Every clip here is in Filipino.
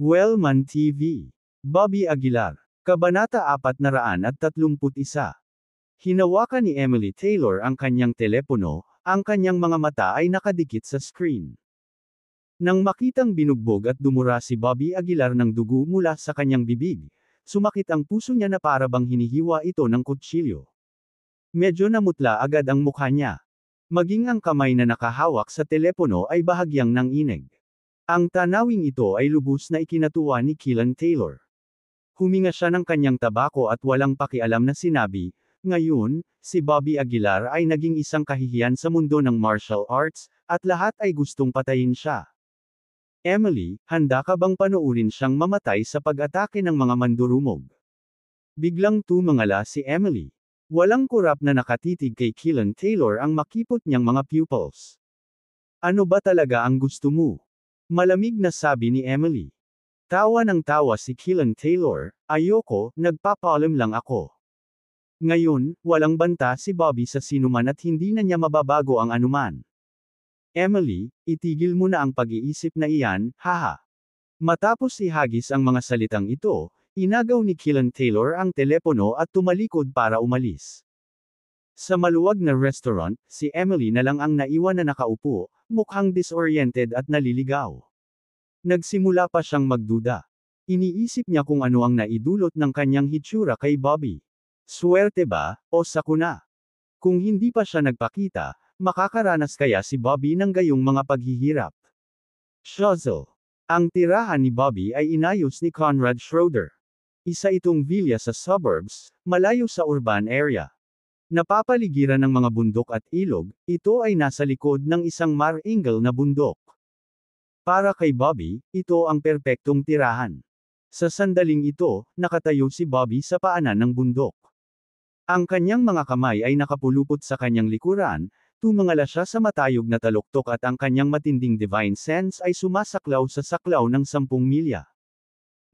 Wellman TV. Bobby Aguilar. Kabanata 431. Hinawakan ni Emily Taylor ang kanyang telepono, ang kanyang mga mata ay nakadikit sa screen. Nang makitang binugbog at dumura si Bobby Aguilar ng dugo mula sa kanyang bibig, sumakit ang puso niya na para bang hinihiwa ito ng kutsilyo. Medyo namutla agad ang mukha niya. Maging ang kamay na nakahawak sa telepono ay bahagyang ng inig. Ang tanawing ito ay lubos na ikinatuwa ni Killan Taylor. Huminga siya ng kanyang tabako at walang pakialam na sinabi, ngayon, si Bobby Aguilar ay naging isang kahihiyan sa mundo ng martial arts, at lahat ay gustong patayin siya. Emily, handa ka bang panoorin siyang mamatay sa pag-atake ng mga mandurumog? Biglang tumangala si Emily. Walang kurap na nakatitig kay Killan Taylor ang makipot niyang mga pupils. Ano ba talaga ang gusto mo? Malamig na sabi ni Emily. Tawa ng tawa si Killan Taylor, ayoko, nagpapaalam lang ako. Ngayon, walang banta si Bobby sa sinuman at hindi na niya mababago ang anuman. Emily, itigil mo na ang pag-iisip na iyan, haha. Matapos ihagis ang mga salitang ito, inagaw ni Killan Taylor ang telepono at tumalikod para umalis. Sa maluwag na restaurant, si Emily na lang ang naiwan na nakaupo, Mukhang disoriented at naliligaw. Nagsimula pa siyang magduda. Iniisip niya kung ano ang naidulot ng kanyang hitsura kay Bobby. Swerte ba, o sakuna? Kung hindi pa siya nagpakita, makakaranas kaya si Bobby ng gayong mga paghihirap. Shuzzle. Ang tirahan ni Bobby ay inayos ni Conrad Schroeder. Isa itong villa sa suburbs, malayo sa urban area. Napapaligiran ng mga bundok at ilog, ito ay nasa likod ng isang maringal na bundok. Para kay Bobby, ito ang perpektong tirahan. Sa sandaling ito, nakatayo si Bobby sa paanan ng bundok. Ang kanyang mga kamay ay nakapulupot sa kanyang likuran, tumangala siya sa matayog na taluktok at ang kanyang matinding divine sense ay sumasaklaw sa saklaw ng sampung milya.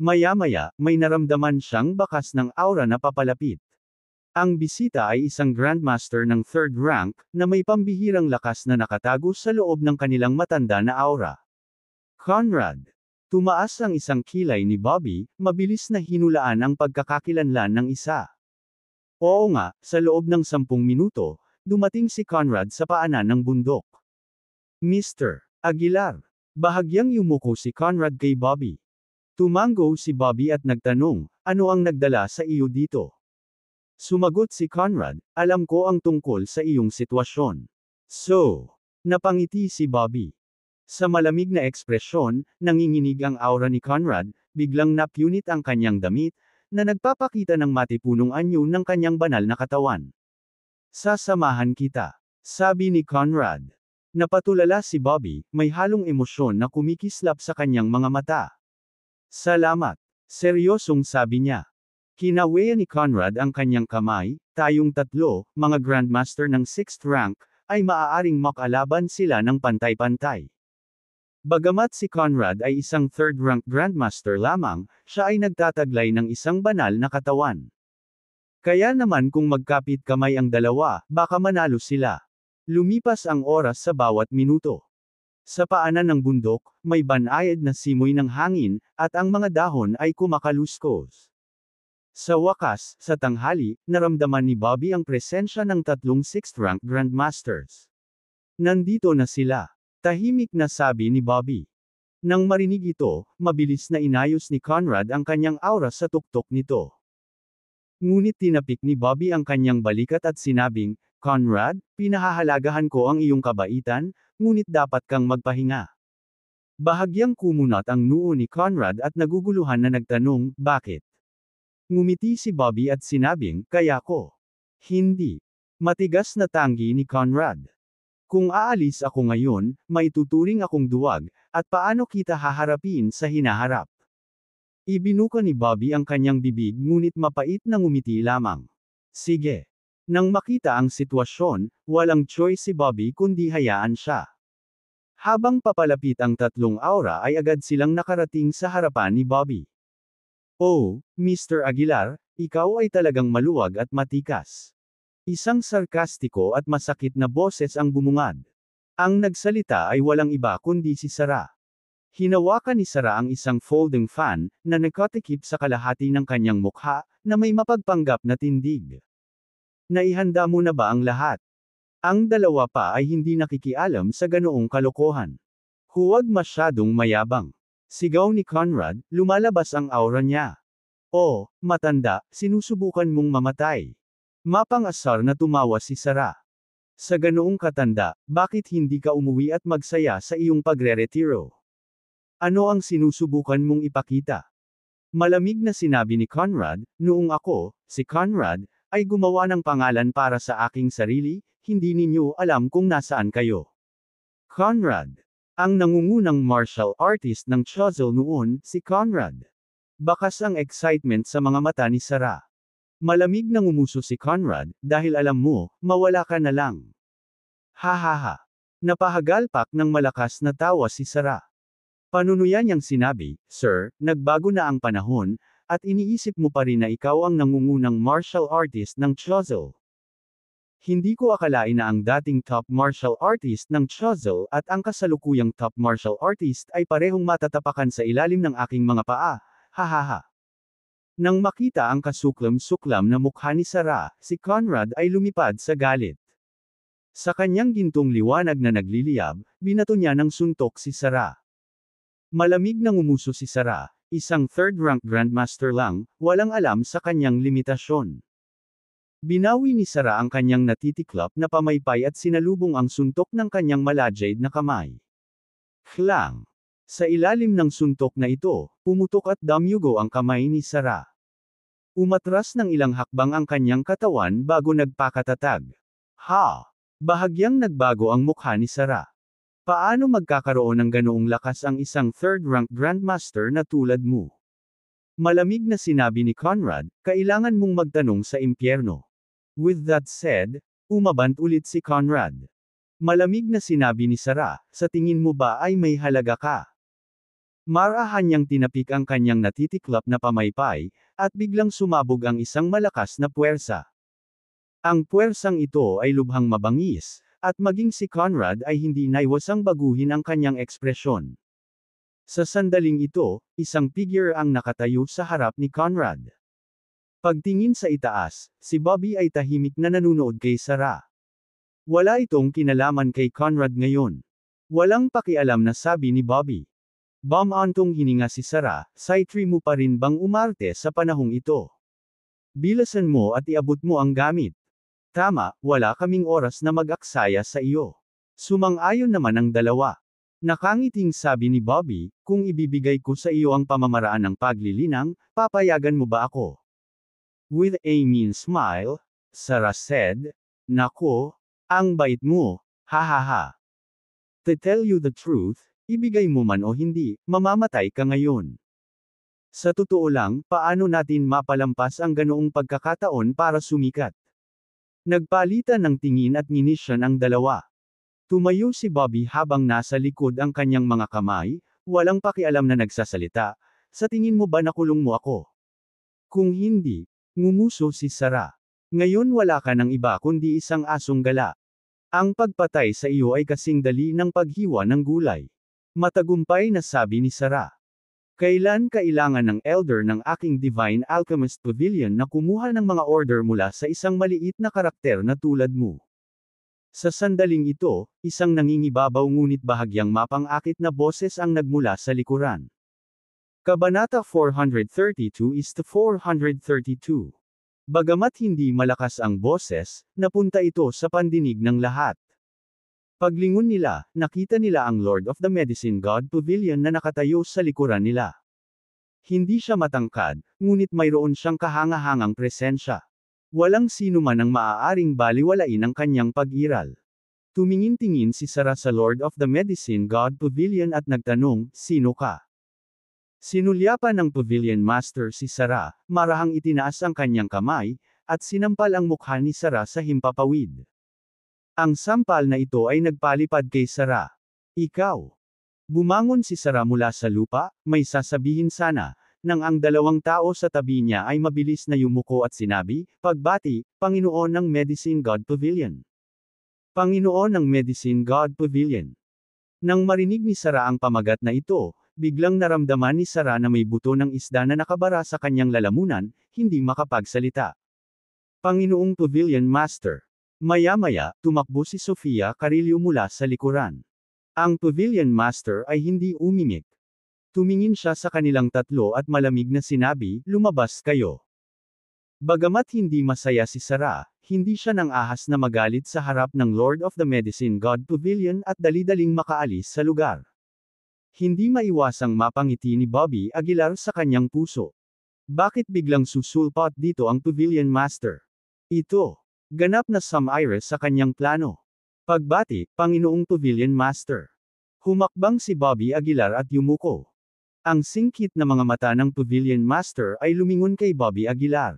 Maya-maya, may naramdaman siyang bakas ng aura na papalapit. Ang bisita ay isang grandmaster ng third rank, na may pambihirang lakas na nakatago sa loob ng kanilang matanda na aura. Conrad. Tumaas ang isang kilay ni Bobby, mabilis na hinulaan ang pagkakakilanlan ng isa. Oo nga, sa loob ng sampung minuto, dumating si Conrad sa paanan ng bundok. Mr. Aguilar. Bahagyang yumuko si Conrad kay Bobby. Tumango si Bobby at nagtanong, ano ang nagdala sa iyo dito? Sumagot si Conrad, alam ko ang tungkol sa iyong sitwasyon. So, napangiti si Bobby. Sa malamig na ekspresyon, nanginginig ang aura ni Conrad, biglang napunit ang kanyang damit, na nagpapakita ng matipunong anyo ng kanyang banal na katawan. Sasamahan kita, sabi ni Conrad. Napatulala si Bobby, may halong emosyon na kumikislap sa kanyang mga mata. Salamat, seryosong sabi niya. Kinaweya ni Conrad ang kanyang kamay, tayong tatlo, mga grandmaster ng 6th rank, ay maaaring makalaban sila ng pantay-pantay. Bagamat si Conrad ay isang 3rd rank grandmaster lamang, siya ay nagtataglay ng isang banal na katawan. Kaya naman kung magkapit kamay ang dalawa, baka manalo sila. Lumipas ang oras sa bawat minuto. Sa paanan ng bundok, may banayad na simoy ng hangin, at ang mga dahon ay kumakaluskos. Sa wakas, sa tanghali, naramdaman ni Bobby ang presensya ng tatlong 6th rank Grandmasters. Nandito na sila. Tahimik na sabi ni Bobby. Nang marinig ito, mabilis na inayos ni Conrad ang kanyang aura sa tuktok nito. Ngunit tinapik ni Bobby ang kanyang balikat at sinabing, Conrad, pinahahalagahan ko ang iyong kabaitan, ngunit dapat kang magpahinga. Bahagyang kumunot ang noo ni Conrad at naguguluhan na nagtanong, bakit? Ngumiti si Bobby at sinabing, kaya ko. Hindi. Matigas na tanggi ni Conrad. Kung aalis ako ngayon, maituturing akong duwag, at paano kita haharapin sa hinaharap? Ibinuka ni Bobby ang kanyang bibig ngunit mapait na ngumiti lamang. Sige. Nang makita ang sitwasyon, walang choice si Bobby kundi hayaan siya. Habang papalapit ang tatlong aura ay agad silang nakarating sa harapan ni Bobby. Oh, Mr. Aguilar, ikaw ay talagang maluwag at matikas. Isang sarkastiko at masakit na boses ang bumungad. Ang nagsalita ay walang iba kundi si Sara. Hinawakan ni Sara ang isang folding fan, na nakatikip sa kalahati ng kanyang mukha, na may mapagpanggap na tindig. Naihanda mo na ba ang lahat? Ang dalawa pa ay hindi nakikialam sa ganoong kalokohan. Huwag masyadong mayabang. Sigaw ni Conrad, lumalabas ang aura niya. Oh, matanda, sinusubukan mong mamatay. Mapang-asar na tumawa si Sara. Sa ganoong katanda, bakit hindi ka umuwi at magsaya sa iyong pagre-retiro? Ano ang sinusubukan mong ipakita? Malamig na sinabi ni Conrad, noong ako, si Conrad, ay gumawa ng pangalan para sa aking sarili, hindi ninyo alam kung nasaan kayo. Conrad ang nangungunang martial artist ng Chuzzle noon, si Conrad. Bakas ang excitement sa mga mata ni Sara. Malamig nang umuso si Conrad, dahil alam mo, mawala ka na lang. Hahaha. Napahagalpak ng malakas na tawa si Sara. Panunuyan niyang sinabi, Sir, nagbago na ang panahon, at iniisip mo pa rin na ikaw ang nangungunang martial artist ng Chuzzle. Hindi ko akalain na ang dating top martial artist ng Chuzzle at ang kasalukuyang top martial artist ay parehong matatapakan sa ilalim ng aking mga paa, hahaha. Nang makita ang kasuklam-suklam na mukha ni Sara, si Conrad ay lumipad sa galit. Sa kanyang gintong liwanag na nagliliyab, binato niya ng suntok si Sara. Malamig nang umuso si Sara, isang third-rank grandmaster lang, walang alam sa kanyang limitasyon. Binawi ni Sara ang kanyang natitiklap na pamaypay at sinalubong ang suntok ng kanyang malajade na kamay. Klang! Sa ilalim ng suntok na ito, pumutok at damyugo ang kamay ni Sara. Umatras ng ilang hakbang ang kanyang katawan bago nagpakatatag. Ha! Bahagyang nagbago ang mukha ni Sara. Paano magkakaroon ng ganoong lakas ang isang third-rank grandmaster na tulad mo? Malamig na sinabi ni Conrad, kailangan mong magtanong sa impyerno. With that said, umabant ulit si Conrad. Malamig na sinabi ni Sarah, sa tingin mo ba ay may halaga ka? Marahan niyang tinapik ang kanyang natitiklap na pamaypay, at biglang sumabog ang isang malakas na puwersa. Ang puwersang ito ay lubhang mabangis, at maging si Conrad ay hindi naiwasang baguhin ang kanyang ekspresyon. Sa sandaling ito, isang figure ang nakatayo sa harap ni Conrad. Pagtingin sa itaas, si Bobby ay tahimik na nanunood kay Sarah. Wala itong kinalaman kay Conrad ngayon. Walang pakialam na sabi ni Bobby. Bamantong hininga si Sarah, saitri mo pa rin bang umarte sa panahong ito? Bilasan mo at iabot mo ang gamit. Tama, wala kaming oras na mag-aksaya sa iyo. Sumang-ayon naman ang dalawa. Nakangiting sabi ni Bobby, kung ibibigay ko sa iyo ang pamamaraan ng paglilinang, papayagan mo ba ako? With a mean smile, Sarah said, Nako, ang bait mo, hahaha. To tell you the truth, ibigay mo man o hindi, mamamatay ka ngayon. Sa totoo lang, paano natin mapalampas ang ganoong pagkakataon para sumikat? Nagpalitan ng tingin at ninisyan ang dalawa. Tumayo si Bobby habang nasa likod ang kanyang mga kamay, walang pakialam na nagsasalita, sa tingin mo ba nakulong mo ako? Kung hindi, ngumuso si Sara. Ngayon wala ka ng iba kundi isang asong gala. Ang pagpatay sa iyo ay kasing dali ng paghiwa ng gulay. Matagumpay na sabi ni Sara. Kailan kailangan ng elder ng aking Divine Alchemist Pavilion na kumuha ng mga order mula sa isang maliit na karakter na tulad mo? Sa sandaling ito, isang nangingibabaw ngunit bahagyang mapang-akit na boses ang nagmula sa likuran. Kabanata 432 is to 432. Bagamat hindi malakas ang boses, napunta ito sa pandinig ng lahat. Paglingon nila, nakita nila ang Lord of the Medicine God Pavilion na nakatayo sa likuran nila. Hindi siya matangkad, ngunit mayroon siyang kahangahangang presensya. Walang sino man ang maaaring baliwalain ang kanyang pag-iral. Tumingin-tingin si Sarah sa Lord of the Medicine God Pavilion at nagtanong, Sino ka? Sinulyapan ng Pavilion Master si Sarah, marahang itinaas ang kanyang kamay, at sinampal ang mukha ni Sarah sa himpapawid. Ang sampal na ito ay nagpalipad kay Sarah. Ikaw. Bumangon si Sara mula sa lupa, may sasabihin sana, nang ang dalawang tao sa tabi niya ay mabilis na yumuko at sinabi, Pagbati, Panginoon ng Medicine God Pavilion. Panginoon ng Medicine God Pavilion. Nang marinig ni Sara ang pamagat na ito, biglang naramdaman ni Sara na may buto ng isda na nakabara sa kanyang lalamunan, hindi makapagsalita. Panginoong Pavilion Master. Maya-maya, tumakbo si Sofia Carillo mula sa likuran. Ang Pavilion Master ay hindi umimik, Tumingin siya sa kanilang tatlo at malamig na sinabi, lumabas kayo. Bagamat hindi masaya si Sarah, hindi siya nang ahas na magalit sa harap ng Lord of the Medicine God Pavilion at dalidaling makaalis sa lugar. Hindi maiwasang mapangiti ni Bobby Aguilar sa kanyang puso. Bakit biglang susulpot dito ang Pavilion Master? Ito. Ganap na Sam Iris sa kanyang plano. Pagbati, Panginoong Pavilion Master. Humakbang si Bobby Aguilar at yumuko. Ang singkit na mga mata ng Pavilion Master ay lumingon kay Bobby Aguilar.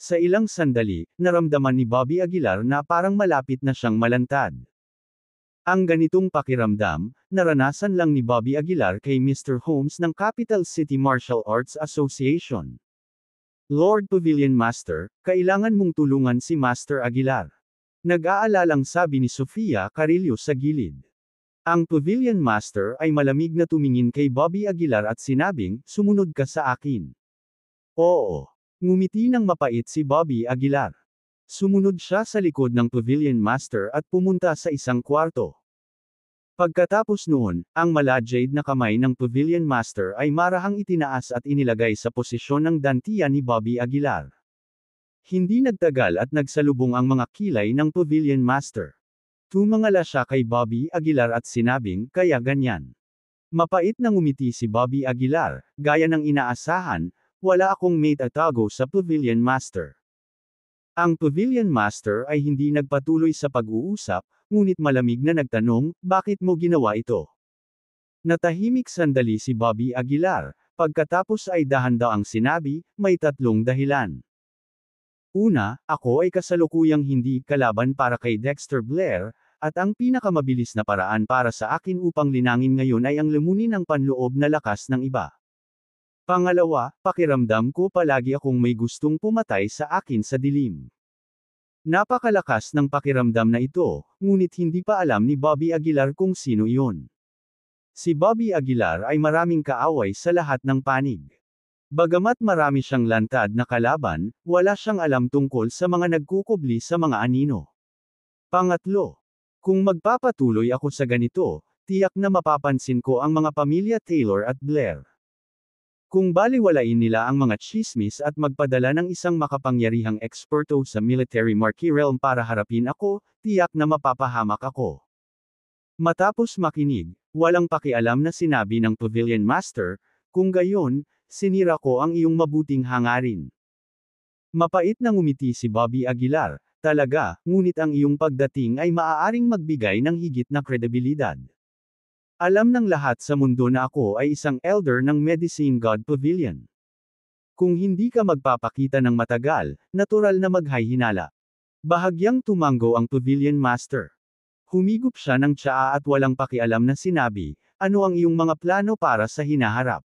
Sa ilang sandali, naramdaman ni Bobby Aguilar na parang malapit na siyang malantad. Ang ganitong pakiramdam, naranasan lang ni Bobby Aguilar kay Mr. Holmes ng Capital City Martial Arts Association. Lord Pavilion Master, kailangan mong tulungan si Master Aguilar. Nag-aalalang sabi ni Sofia Carillo sa gilid. Ang pavilion master ay malamig na tumingin kay Bobby Aguilar at sinabing, sumunod ka sa akin. Oo. Ngumiti ng mapait si Bobby Aguilar. Sumunod siya sa likod ng pavilion master at pumunta sa isang kwarto. Pagkatapos noon, ang malajade na kamay ng Pavilion Master ay marahang itinaas at inilagay sa posisyon ng dantiya ni Bobby Aguilar. Hindi nagtagal at nagsalubong ang mga kilay ng Pavilion Master. Tumangala siya kay Bobby Aguilar at sinabing, kaya ganyan. Mapait nang umiti si Bobby Aguilar, gaya ng inaasahan, wala akong mate atago sa Pavilion Master. Ang Pavilion Master ay hindi nagpatuloy sa pag-uusap, ngunit malamig na nagtanong, bakit mo ginawa ito? Natahimik sandali si Bobby Aguilar, pagkatapos ay dahan daw ang sinabi, may tatlong dahilan. Una, ako ay kasalukuyang hindi kalaban para kay Dexter Blair, at ang pinakamabilis na paraan para sa akin upang linangin ngayon ay ang lumunin ng panloob na lakas ng iba. Pangalawa, pakiramdam ko palagi akong may gustong pumatay sa akin sa dilim. Napakalakas ng pakiramdam na ito, ngunit hindi pa alam ni Bobby Aguilar kung sino iyon. Si Bobby Aguilar ay maraming kaaway sa lahat ng panig. Bagamat marami siyang lantad na kalaban, wala siyang alam tungkol sa mga nagkukubli sa mga anino. Pangatlo, kung magpapatuloy ako sa ganito, tiyak na mapapansin ko ang mga pamilya Taylor at Blair. Kung baliwalain nila ang mga chismis at magpadala ng isang makapangyarihang eksperto sa military marquee realm para harapin ako, tiyak na mapapahamak ako. Matapos makinig, walang pakialam na sinabi ng Pavilion Master, kung gayon, sinira ko ang iyong mabuting hangarin. Mapait na ngumiti si Bobby Aguilar, talaga, ngunit ang iyong pagdating ay maaaring magbigay ng higit na kredibilidad. Alam ng lahat sa mundo na ako ay isang elder ng Medicine God Pavilion. Kung hindi ka magpapakita ng matagal, natural na maghihinala. Bahagyang tumango ang Pavilion Master. Humigop siya ng tsaa at walang pakialam na sinabi, ano ang iyong mga plano para sa hinaharap.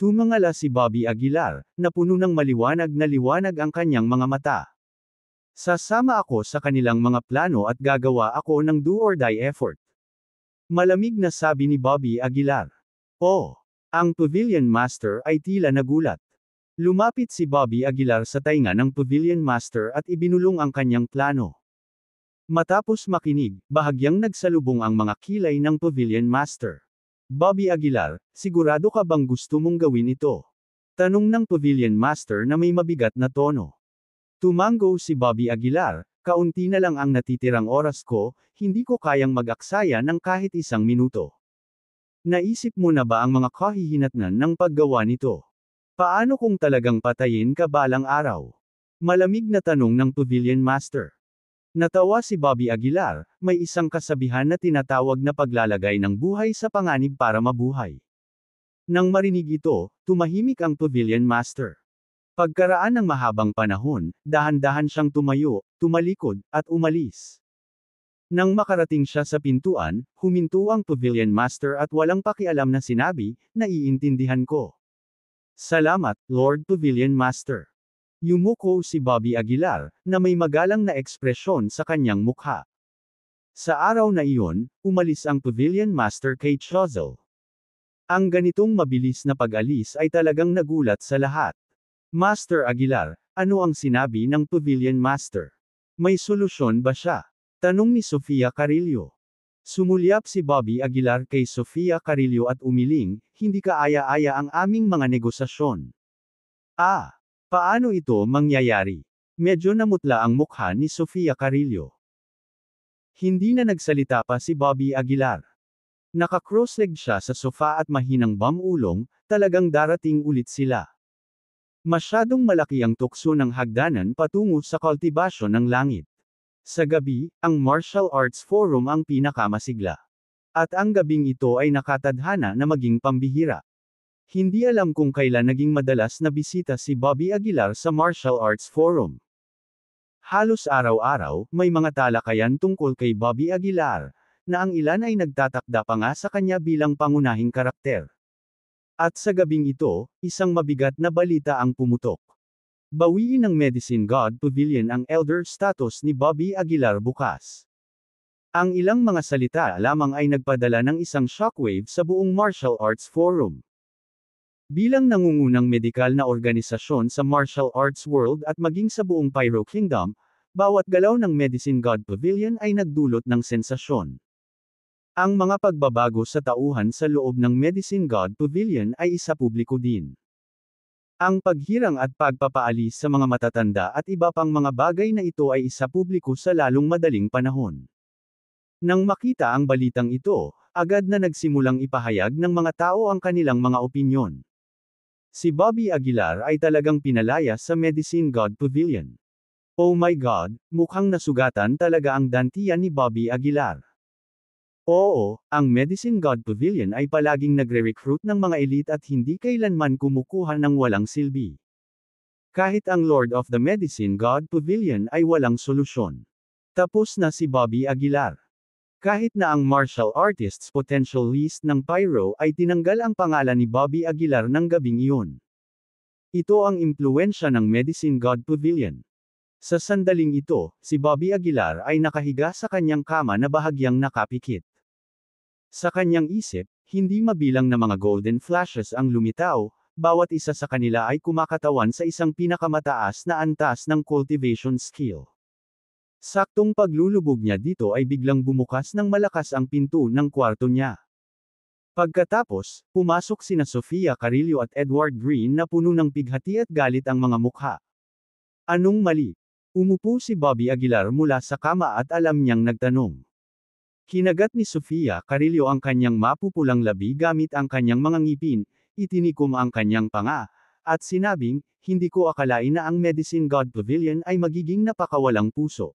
Tumangala si Bobby Aguilar, na puno ng maliwanag na liwanag ang kanyang mga mata. Sasama ako sa kanilang mga plano at gagawa ako ng do or die effort. Malamig na sabi ni Bobby Aguilar. Oh! Ang Pavilion Master ay tila nagulat. Lumapit si Bobby Aguilar sa tainga ng Pavilion Master at ibinulong ang kanyang plano. Matapos makinig, bahagyang nagsalubong ang mga kilay ng Pavilion Master. Bobby Aguilar, sigurado ka bang gusto mong gawin ito? Tanong ng Pavilion Master na may mabigat na tono. Tumango si Bobby Aguilar, kaunti na lang ang natitirang oras ko, hindi ko kayang mag-aksaya ng kahit isang minuto. Naisip mo na ba ang mga kahihinatnan ng paggawa nito? Paano kung talagang patayin ka balang araw? Malamig na tanong ng Pavilion Master. Natawa si Bobby Aguilar, may isang kasabihan na tinatawag na paglalagay ng buhay sa panganib para mabuhay. Nang marinig ito, tumahimik ang pavilion master. Pagkaraan ng mahabang panahon, dahan-dahan siyang tumayo, tumalikod, at umalis. Nang makarating siya sa pintuan, huminto ang pavilion master at walang pakialam na sinabi, naiintindihan ko. Salamat, Lord Pavilion Master. Yumuko si Bobby Aguilar, na may magalang na ekspresyon sa kanyang mukha. Sa araw na iyon, umalis ang Pavilion Master Kate Chozel. Ang ganitong mabilis na pag-alis ay talagang nagulat sa lahat. Master Aguilar, ano ang sinabi ng Pavilion Master? May solusyon ba siya? Tanong ni Sofia Carillo. Sumulyap si Bobby Aguilar kay Sofia Carillo at umiling, hindi ka aya aya ang aming mga negosasyon. Ah! Paano ito mangyayari? Medyo namutla ang mukha ni Sofia Carillo. Hindi na nagsalita pa si Bobby Aguilar. Naka-crossleg siya sa sofa at mahinang bamulong, talagang darating ulit sila. Masyadong malaki ang tukso ng hagdanan patungo sa kultibasyon ng langit. Sa gabi, ang Martial Arts Forum ang pinakamasigla. At ang gabing ito ay nakatadhana na maging pambihira. Hindi alam kung kailan naging madalas na bisita si Bobby Aguilar sa Martial Arts Forum. Halos araw-araw, may mga talakayan tungkol kay Bobby Aguilar, na ang ilan ay nagtatakda pa nga sa kanya bilang pangunahing karakter. At sa gabing ito, isang mabigat na balita ang pumutok. Bawiin ng Medicine God Pavilion ang elder status ni Bobby Aguilar bukas. Ang ilang mga salita lamang ay nagpadala ng isang shockwave sa buong martial arts forum. Bilang nangungunang medikal na organisasyon sa martial arts world at maging sa buong Pyro Kingdom, bawat galaw ng Medicine God Pavilion ay nagdulot ng sensasyon. Ang mga pagbabago sa tauhan sa loob ng Medicine God Pavilion ay isa publiko din. Ang paghirang at pagpapaalis sa mga matatanda at iba pang mga bagay na ito ay isa publiko sa lalong madaling panahon. Nang makita ang balitang ito, agad na nagsimulang ipahayag ng mga tao ang kanilang mga opinyon. Si Bobby Aguilar ay talagang pinalaya sa Medicine God Pavilion. Oh my God, mukhang nasugatan talaga ang dantian ni Bobby Aguilar. Oo, ang Medicine God Pavilion ay palaging nagre-recruit ng mga elite at hindi kailanman kumukuha ng walang silbi. Kahit ang Lord of the Medicine God Pavilion ay walang solusyon. Tapos na si Bobby Aguilar. Kahit na ang martial artists potential list ng Pyro ay tinanggal ang pangalan ni Bobby Aguilar ng gabing iyon. Ito ang impluensya ng Medicine God Pavilion. Sa sandaling ito, si Bobby Aguilar ay nakahiga sa kanyang kama na bahagyang nakapikit. Sa kanyang isip, hindi mabilang na mga golden flashes ang lumitaw, bawat isa sa kanila ay kumakatawan sa isang pinakamataas na antas ng cultivation skill. Saktong paglulubog niya dito ay biglang bumukas ng malakas ang pinto ng kwarto niya. Pagkatapos, pumasok sina Sofia Carillo at Edward Green na puno ng pighati at galit ang mga mukha. Anong mali? Umupo si Bobby Aguilar mula sa kama at alam niyang nagtanong. Kinagat ni Sofia Carillo ang kanyang mapupulang labi gamit ang kanyang mga ngipin, itinikom ang kanyang panga, at sinabing, hindi ko akalain na ang Medicine God Pavilion ay magiging napakawalang puso.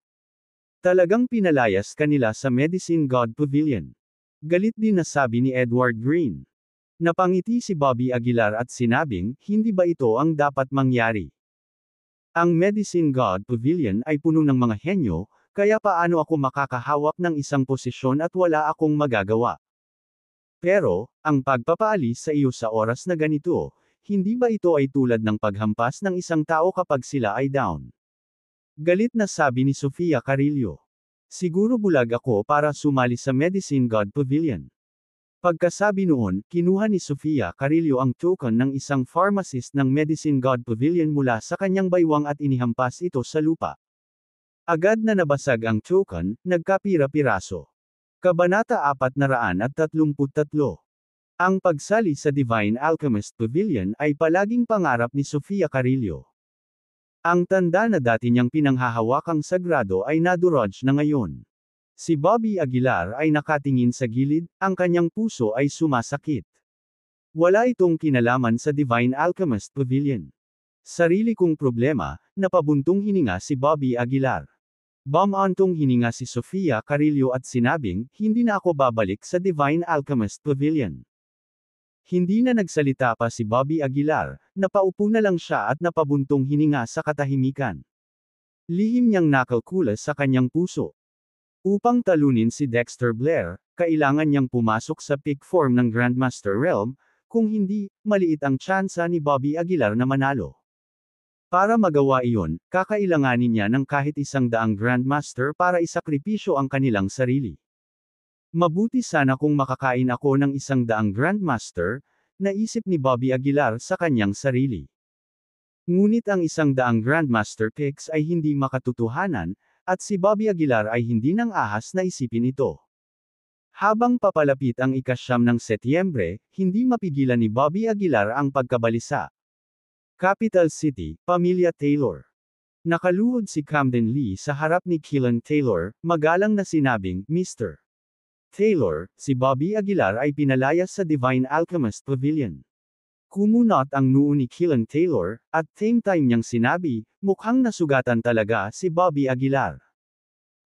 Talagang pinalayas kanila sa Medicine God Pavilion. Galit din na sabi ni Edward Green. Napangiti si Bobby Aguilar at sinabing, hindi ba ito ang dapat mangyari? Ang Medicine God Pavilion ay puno ng mga henyo, kaya paano ako makakahawak ng isang posisyon at wala akong magagawa? Pero, ang pagpapaalis sa iyo sa oras na ganito, hindi ba ito ay tulad ng paghampas ng isang tao kapag sila ay down? Galit na sabi ni Sofia Carillo. Siguro bulag ako para sumali sa Medicine God Pavilion. Pagkasabi noon, kinuha ni Sofia Carillo ang token ng isang pharmacist ng Medicine God Pavilion mula sa kanyang baywang at inihampas ito sa lupa. Agad na nabasag ang token, nagkapira-piraso. Kabanata 433. Ang pagsali sa Divine Alchemist Pavilion ay palaging pangarap ni Sofia Carillo. Ang tanda na dati niyang pinanghahawakang sagrado ay nadurog na ngayon. Si Bobby Aguilar ay nakatingin sa gilid, ang kanyang puso ay sumasakit. Wala itong kinalaman sa Divine Alchemist Pavilion. Sarili kong problema, napabuntong hininga si Bobby Aguilar. Bamantong hininga si Sofia Carillo at sinabing, hindi na ako babalik sa Divine Alchemist Pavilion. Hindi na nagsalita pa si Bobby Aguilar, napaupo na lang siya at napabuntong hininga sa katahimikan. Lihim niyang nakalkula sa kanyang puso. Upang talunin si Dexter Blair, kailangan niyang pumasok sa peak form ng Grandmaster Realm, kung hindi, maliit ang tsansa ni Bobby Aguilar na manalo. Para magawa iyon, kakailanganin niya ng kahit isang daang Grandmaster para isakripisyo ang kanilang sarili. Mabuti sana kung makakain ako ng isang daang Grandmaster, naisip ni Bobby Aguilar sa kanyang sarili. Ngunit ang isang daang Grandmaster Kicks ay hindi makatutuhanan, at si Bobby Aguilar ay hindi nang ahas na isipin ito. Habang papalapit ang ikasyam ng Setyembre, hindi mapigilan ni Bobby Aguilar ang pagkabalisa. Capital City, Pamilya Taylor. Nakaluhod si Camden Lee sa harap ni Killan Taylor, magalang na sinabing, Mr. Taylor, si Bobby Aguilar ay pinalayas sa Divine Alchemist Pavilion. Kumunot ang noo ni Kilan Taylor, at same time niyang sinabi, mukhang nasugatan talaga si Bobby Aguilar.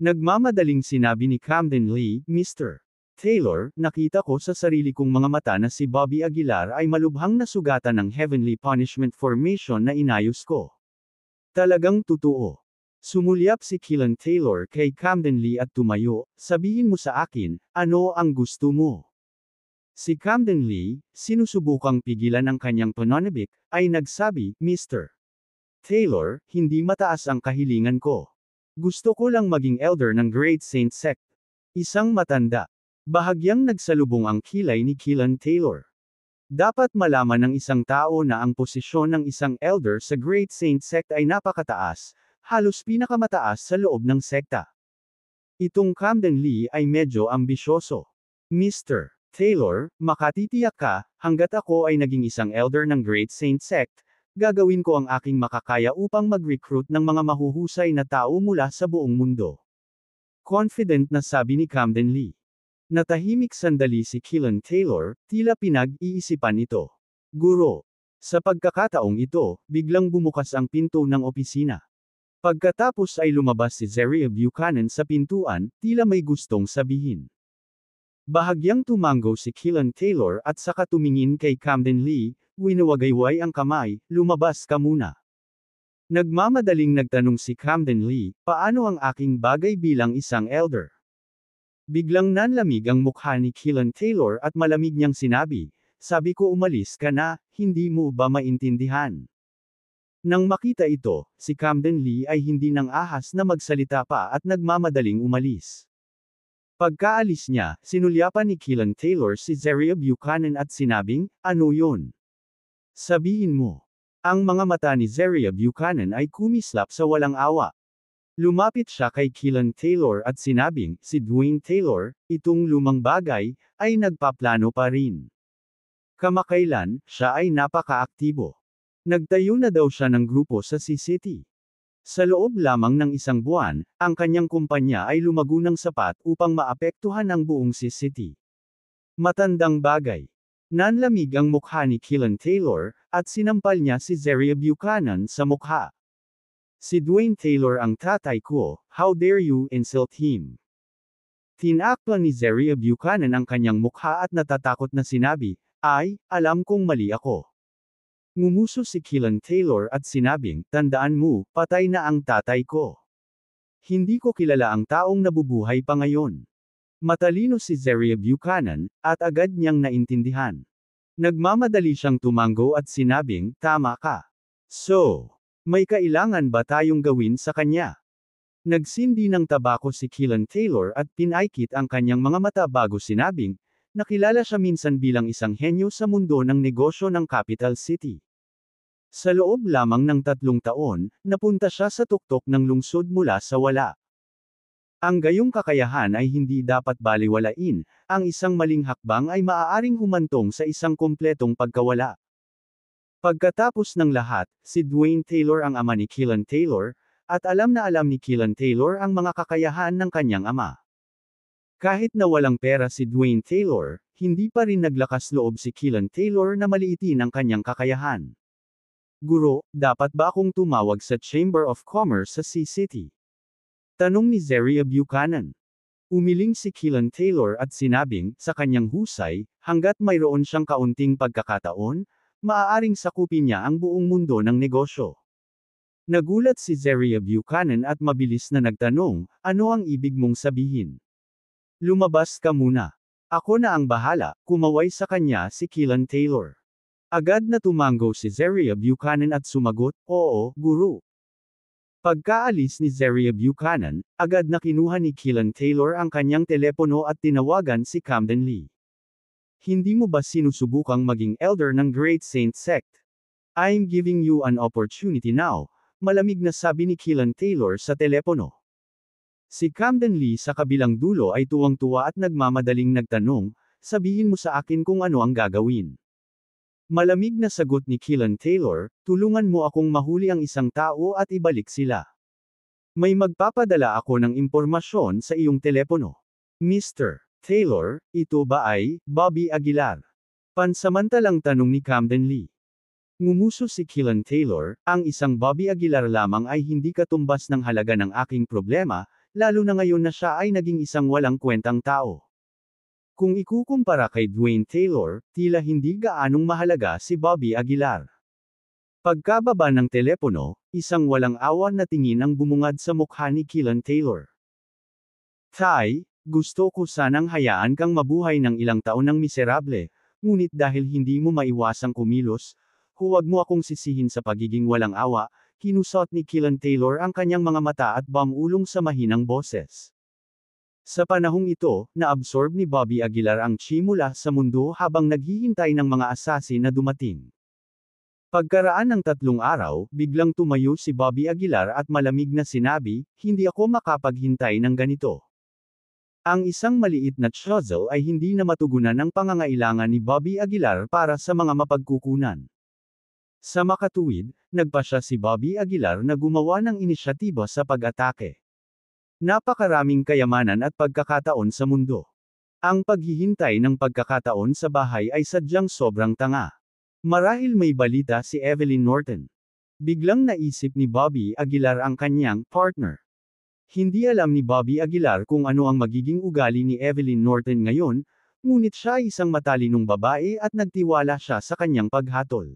Nagmamadaling sinabi ni Camden Lee, Mr. Taylor, nakita ko sa sarili kong mga mata na si Bobby Aguilar ay malubhang nasugatan ng Heavenly Punishment Formation na inayos ko. Talagang totoo. Sumulyap si Killan Taylor kay Camden Lee at tumayo, sabihin mo sa akin, ano ang gusto mo? Si Camden Lee, sinusubukang pigilan ang kanyang panonabik, ay nagsabi, Mr. Taylor, hindi mataas ang kahilingan ko. Gusto ko lang maging elder ng Great Saint Sect. Isang matanda. Bahagyang nagsalubong ang kilay ni Killan Taylor. Dapat malaman ng isang tao na ang posisyon ng isang elder sa Great Saint Sect ay napakataas, halos pinakamataas sa loob ng sekta. Itong Camden Lee ay medyo ambisyoso. Mr. Taylor, makatitiyak ka, hanggat ako ay naging isang elder ng Great Saint Sect, gagawin ko ang aking makakaya upang mag-recruit ng mga mahuhusay na tao mula sa buong mundo. Confident na sabi ni Camden Lee. Natahimik sandali si Killen Taylor, tila pinag-iisipan ito. Guro. Sa pagkakataong ito, biglang bumukas ang pinto ng opisina. Pagkatapos ay lumabas si Zeria Buchanan sa pintuan, tila may gustong sabihin. Bahagyang tumango si Killan Taylor at saka tumingin kay Camden Lee, winawagayway ang kamay, lumabas ka muna. Nagmamadaling nagtanong si Camden Lee, paano ang aking bagay bilang isang elder? Biglang nanlamig ang mukha ni Killan Taylor at malamig niyang sinabi, sabi ko umalis ka na, hindi mo ba maintindihan? Nang makita ito, si Camden Lee ay hindi nang ahas na magsalita pa at nagmamadaling umalis. Pagkaalis niya, sinulyapan ni Killan Taylor si Zeria Buchanan at sinabing, ano yon? Sabihin mo. Ang mga mata ni Zeria Buchanan ay kumislap sa walang awa. Lumapit siya kay Killan Taylor at sinabing, si Dwayne Taylor, itong lumang bagay, ay nagpaplano pa rin. Kamakailan, siya ay napakaaktibo. Nagtayo na daw siya ng grupo sa C-City. Sa loob lamang ng isang buwan, ang kanyang kumpanya ay lumago ng sapat upang maapektuhan ang buong C-City. Matandang bagay. Nanlamig ang mukha ni Killen Taylor, at sinampal niya si Zeria Buchanan sa mukha. Si Dwayne Taylor ang tatay ko, how dare you insult him. Tinakpa ni Zeria Buchanan ang kanyang mukha at natatakot na sinabi, ay, alam kong mali ako. Ngumuso si Killan Taylor at sinabing, tandaan mo, patay na ang tatay ko. Hindi ko kilala ang taong nabubuhay pa ngayon. Matalino si Zeria Buchanan, at agad niyang naintindihan. Nagmamadali siyang tumango at sinabing, tama ka. So, may kailangan ba tayong gawin sa kanya? Nagsindi ng tabako si Killan Taylor at pinaikit ang kanyang mga mata bago sinabing, Nakilala siya minsan bilang isang henyo sa mundo ng negosyo ng capital city. Sa loob lamang ng tatlong taon, napunta siya sa tuktok ng lungsod mula sa wala. Ang gayong kakayahan ay hindi dapat baliwalain, ang isang maling hakbang ay maaaring humantong sa isang kompletong pagkawala. Pagkatapos ng lahat, si Dwayne Taylor ang ama ni Kilan Taylor, at alam na alam ni Kilan Taylor ang mga kakayahan ng kanyang ama. Kahit na walang pera si Dwayne Taylor, hindi pa rin naglakas loob si Killan Taylor na maliitin ang kanyang kakayahan. Guro, dapat ba akong tumawag sa Chamber of Commerce sa C-City? Tanong ni Zeria Buchanan. Umiling si Killan Taylor at sinabing, sa kanyang husay, hanggat mayroon siyang kaunting pagkakataon, maaaring sakupin niya ang buong mundo ng negosyo. Nagulat si Zeria Buchanan at mabilis na nagtanong, ano ang ibig mong sabihin? Lumabas ka muna. Ako na ang bahala, kumaway sa kanya si Kilan Taylor. Agad na tumango si Zeria Buchanan at sumagot, Oo, guru. Pagkaalis ni Zeria Buchanan, agad na kinuha ni Kilan Taylor ang kanyang telepono at tinawagan si Camden Lee. Hindi mo ba sinusubukang maging elder ng Great Saint Sect? I'm giving you an opportunity now, malamig na sabi ni Kilan Taylor sa telepono. Si Camden Lee sa kabilang dulo ay tuwang-tuwa at nagmamadaling nagtanong, sabihin mo sa akin kung ano ang gagawin. Malamig na sagot ni Killan Taylor, tulungan mo akong mahuli ang isang tao at ibalik sila. May magpapadala ako ng impormasyon sa iyong telepono. Mr. Taylor, ito ba ay, Bobby Aguilar? Pansamantalang tanong ni Camden Lee. Ngumuso si Killan Taylor, ang isang Bobby Aguilar lamang ay hindi katumbas ng halaga ng aking problema, lalo na ngayon na siya ay naging isang walang kwentang tao. Kung ikukumpara kay Dwayne Taylor, tila hindi gaanong mahalaga si Bobby Aguilar. Pagkababa ng telepono, isang walang awa na tingin ang bumungad sa mukha ni Kilan Taylor. Tay, gusto ko sanang hayaan kang mabuhay ng ilang taon ng miserable, ngunit dahil hindi mo maiwasang kumilos, huwag mo akong sisihin sa pagiging walang awa, kinusot ni Killan Taylor ang kanyang mga mata at bamulong sa mahinang boses. Sa panahong ito, naabsorb ni Bobby Aguilar ang chimula sa mundo habang naghihintay ng mga asasin na dumating. Pagkaraan ng tatlong araw, biglang tumayo si Bobby Aguilar at malamig na sinabi, hindi ako makapaghintay ng ganito. Ang isang maliit na chozo ay hindi na matugunan ang pangangailangan ni Bobby Aguilar para sa mga mapagkukunan. Sa makatuwid, nagpasya si Bobby Aguilar na gumawa ng inisyatibo sa pag-atake. Napakaraming kayamanan at pagkakataon sa mundo. Ang paghihintay ng pagkakataon sa bahay ay sadyang sobrang tanga. Marahil may balita si Evelyn Norton. Biglang naisip ni Bobby Aguilar ang kanyang partner. Hindi alam ni Bobby Aguilar kung ano ang magiging ugali ni Evelyn Norton ngayon, ngunit siya ay isang matalinong babae at nagtiwala siya sa kanyang paghatol.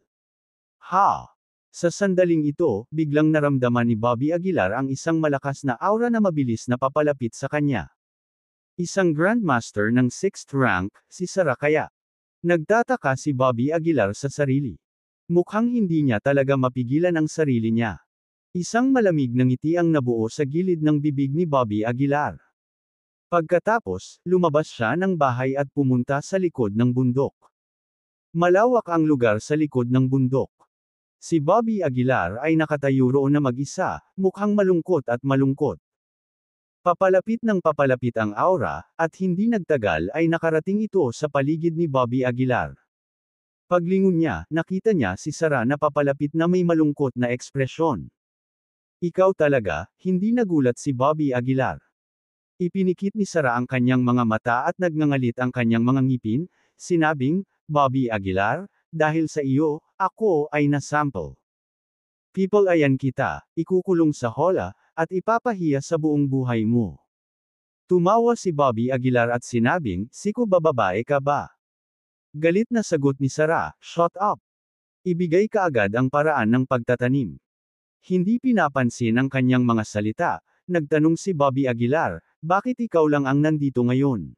Ha! Sa sandaling ito, biglang naramdaman ni Bobby Aguilar ang isang malakas na aura na mabilis na papalapit sa kanya. Isang grandmaster ng 6th rank, si Sarakaya. Nagtataka si Bobby Aguilar sa sarili. Mukhang hindi niya talaga mapigilan ang sarili niya. Isang malamig na ngiti ang nabuo sa gilid ng bibig ni Bobby Aguilar. Pagkatapos, lumabas siya ng bahay at pumunta sa likod ng bundok. Malawak ang lugar sa likod ng bundok. Si Bobby Aguilar ay nakatayo roon na mag-isa, mukhang malungkot at malungkot. Papalapit ng papalapit ang aura, at hindi nagtagal ay nakarating ito sa paligid ni Bobby Aguilar. Paglingon niya, nakita niya si Sara na papalapit na may malungkot na ekspresyon. Ikaw talaga, hindi nagulat si Bobby Aguilar. Ipinikit ni Sara ang kanyang mga mata at nagngangalit ang kanyang mga ngipin, sinabing, Bobby Aguilar, dahil sa iyo, ako ay nasample. People ayan kita, ikukulong sa hola, at ipapahiya sa buong buhay mo. Tumawa si Bobby Aguilar at sinabing, siko bababae ka ba? Galit na sagot ni Sara, shut up. Ibigay ka agad ang paraan ng pagtatanim. Hindi pinapansin ang kanyang mga salita, nagtanong si Bobby Aguilar, bakit ikaw lang ang nandito ngayon?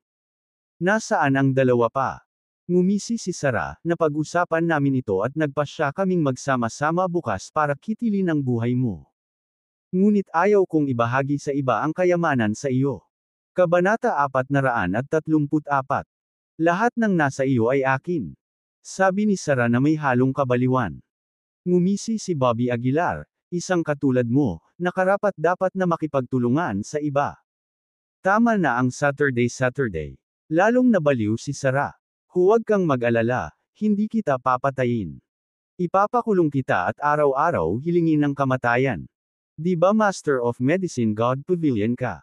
Nasaan ang dalawa pa? Ngumisi si Sara, napag-usapan namin ito at nagpasya kaming magsama-sama bukas para kitilin ang buhay mo. Ngunit ayaw kong ibahagi sa iba ang kayamanan sa iyo. Kabanata 434. Lahat ng nasa iyo ay akin. Sabi ni Sara na may halong kabaliwan. Ngumisi si Bobby Aguilar, isang katulad mo, nakarapat dapat na makipagtulungan sa iba. Tama na ang Saturday Saturday. Lalong nabaliw si Sara. Huwag kang mag-alala, hindi kita papatayin. Ipapakulong kita at araw-araw hilingin ang kamatayan. Di ba Master of Medicine God Pavilion ka?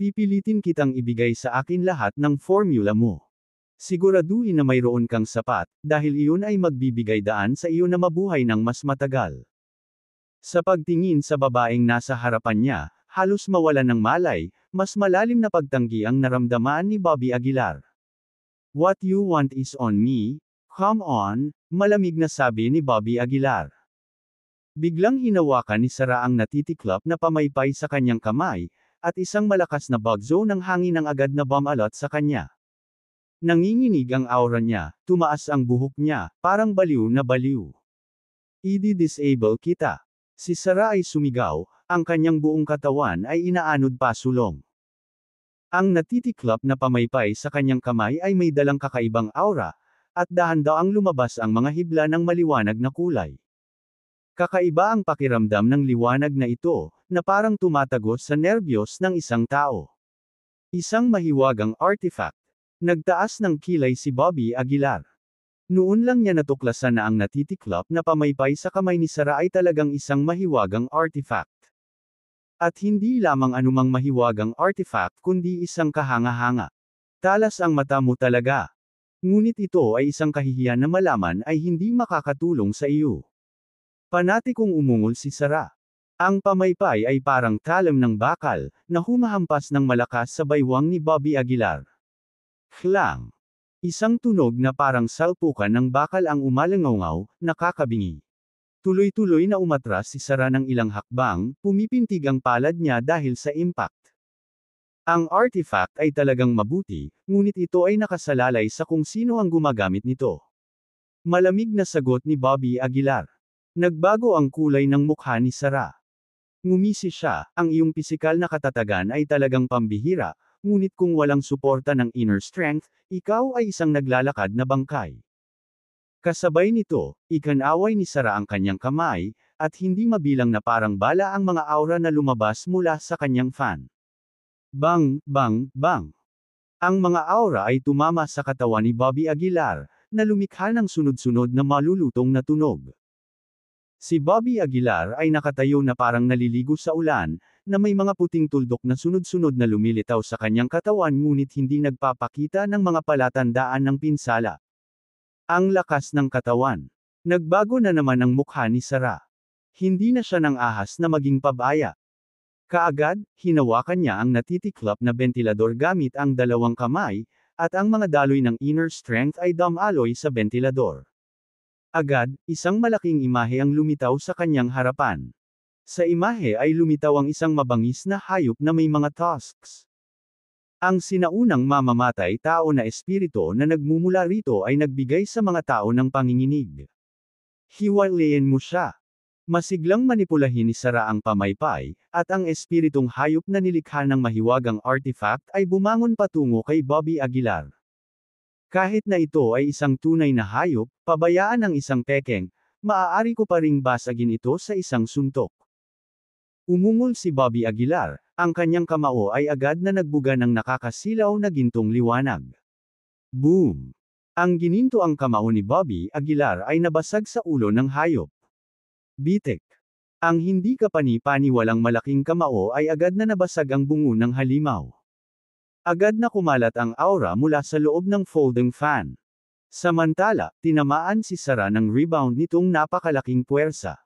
Pipilitin kitang ibigay sa akin lahat ng formula mo. Siguraduhin na mayroon kang sapat, dahil iyon ay magbibigay daan sa iyo na mabuhay ng mas matagal. Sa pagtingin sa babaeng nasa harapan niya, halos mawala ng malay, mas malalim na pagtanggi ang naramdaman ni Bobby Aguilar. What you want is on me, come on, malamig na sabi ni Bobby Aguilar. Biglang hinawakan ni Sara ang natitiklop na pamaypay sa kanyang kamay, at isang malakas na bagzo ng hangin ang agad na bumalot sa kanya. Nanginginig ang aura niya, tumaas ang buhok niya, parang baliw na baliw. Idi-disable kita. Si Sara ay sumigaw, ang kanyang buong katawan ay inaanod pa sulong. Ang natitiklop na pamaypay sa kanyang kamay ay may dalang kakaibang aura, at dahan daw ang lumabas ang mga hibla ng maliwanag na kulay. Kakaiba ang pakiramdam ng liwanag na ito, na parang tumatagos sa nerbiyos ng isang tao. Isang mahiwagang artifact. Nagtaas ng kilay si Bobby Aguilar. Noon lang niya natuklasan na ang natitiklop na pamaypay sa kamay ni Sara ay talagang isang mahiwagang artifact. At hindi lamang anumang mahiwagang artifact kundi isang kahanga-hanga. Talas ang mata mo talaga. Ngunit ito ay isang kahihiyan na malaman ay hindi makakatulong sa iyo. Panatikong umungol si Sara. Ang pamaypay ay parang talam ng bakal, na humahampas ng malakas sa baywang ni Bobby Aguilar. Klang! Isang tunog na parang salpukan ng bakal ang umalangawngaw, nakakabingi. Tuloy-tuloy na umatras si Sara ng ilang hakbang, pumipintig ang palad niya dahil sa impact. Ang artifact ay talagang mabuti, ngunit ito ay nakasalalay sa kung sino ang gumagamit nito. Malamig na sagot ni Bobby Aguilar. Nagbago ang kulay ng mukha ni Sara. Ngumisi siya, ang iyong pisikal na katatagan ay talagang pambihira, ngunit kung walang suporta ng inner strength, ikaw ay isang naglalakad na bangkay. Kasabay nito, ikanaway ni Sara ang kanyang kamay, at hindi mabilang na parang bala ang mga aura na lumabas mula sa kanyang fan. Bang, bang, bang. Ang mga aura ay tumama sa katawan ni Bobby Aguilar, na lumikha ng sunod-sunod na malulutong na tunog. Si Bobby Aguilar ay nakatayo na parang naliligo sa ulan, na may mga puting tuldok na sunod-sunod na lumilitaw sa kanyang katawan ngunit hindi nagpapakita ng mga palatandaan ng pinsala. Ang lakas ng katawan. Nagbago na naman ang mukha ni Sara. Hindi na siya ng ahas na maging pabaya. Kaagad, hinawakan niya ang natitiklap na bentilador gamit ang dalawang kamay, at ang mga daloy ng inner strength ay damaloy sa bentilador. Agad, isang malaking imahe ang lumitaw sa kanyang harapan. Sa imahe ay lumitaw ang isang mabangis na hayop na may mga tusks. Ang sinaunang mamamatay tao na espirito na nagmumula rito ay nagbigay sa mga tao ng panginginig. Hiwalayin mo siya. Masiglang manipulahin ni Sara ang pamaypay, at ang espiritong hayop na nilikha ng mahiwagang artifact ay bumangon patungo kay Bobby Aguilar. Kahit na ito ay isang tunay na hayop, pabayaan ng isang pekeng, maaari ko pa ring basagin ito sa isang suntok. Umungol si Bobby Aguilar, ang kanyang kamao ay agad na nagbuga ng nakakasilaw na gintong liwanag. Boom! Ang gininto ang kamao ni Bobby Aguilar ay nabasag sa ulo ng hayop. Bitek! Ang hindi kapani-pani walang malaking kamao ay agad na nabasag ang bungo ng halimaw. Agad na kumalat ang aura mula sa loob ng folding fan. Samantala, tinamaan si Sara ng rebound nitong napakalaking puwersa.